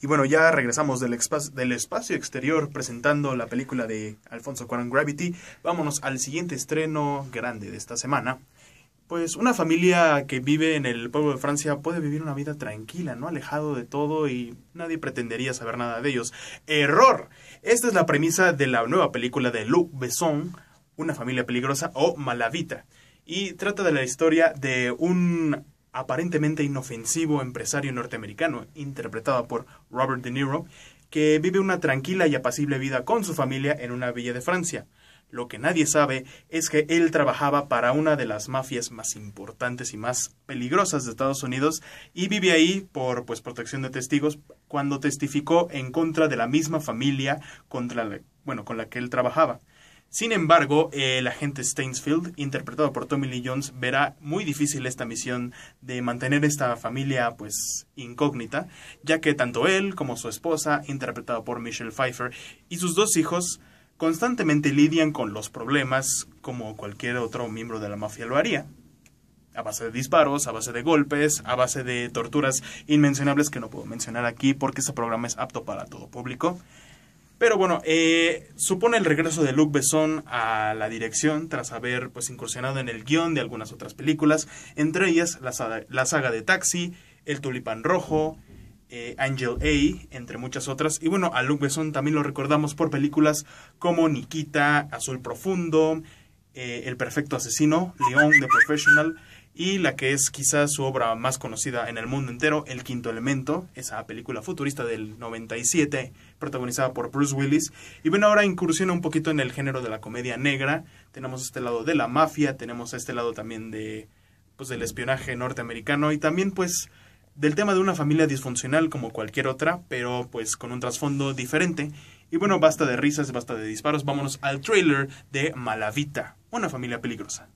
Y bueno, ya regresamos del, del espacio exterior presentando la película de Alfonso Cuarón Gravity. Vámonos al siguiente estreno grande de esta semana. Pues una familia que vive en el pueblo de Francia puede vivir una vida tranquila, ¿no? Alejado de todo y nadie pretendería saber nada de ellos. ¡Error! Esta es la premisa de la nueva película de Lou Besson, Una familia peligrosa o Malavita. Y trata de la historia de un aparentemente inofensivo empresario norteamericano, interpretado por Robert De Niro, que vive una tranquila y apacible vida con su familia en una villa de Francia. Lo que nadie sabe es que él trabajaba para una de las mafias más importantes y más peligrosas de Estados Unidos y vive ahí por pues protección de testigos cuando testificó en contra de la misma familia contra bueno, con la que él trabajaba. Sin embargo, el agente Stainsfield, interpretado por Tommy Lee Jones, verá muy difícil esta misión de mantener esta familia pues incógnita, ya que tanto él como su esposa, interpretado por Michelle Pfeiffer, y sus dos hijos constantemente lidian con los problemas como cualquier otro miembro de la mafia lo haría. A base de disparos, a base de golpes, a base de torturas inmencionables que no puedo mencionar aquí porque este programa es apto para todo público. Pero bueno, eh, supone el regreso de Luc Besson a la dirección tras haber pues incursionado en el guión de algunas otras películas, entre ellas la saga, de Taxi, El Tulipán Rojo, eh, Angel A, entre muchas otras. Y bueno, a Luc Besson también lo recordamos por películas como Nikita, Azul Profundo, eh, El Perfecto Asesino, León, The Professional, y la que es quizás su obra más conocida en el mundo entero, El Quinto Elemento, esa película futurista del 97 protagonizada por Bruce Willis. Y bueno, ahora incursiona un poquito en el género de la comedia negra. Tenemos este lado de la mafia, tenemos este lado también de pues del espionaje norteamericano y también pues del tema de una familia disfuncional como cualquier otra, pero pues con un trasfondo diferente. Y bueno, basta de risas, basta de disparos, vámonos al trailer de Malavita, una familia peligrosa.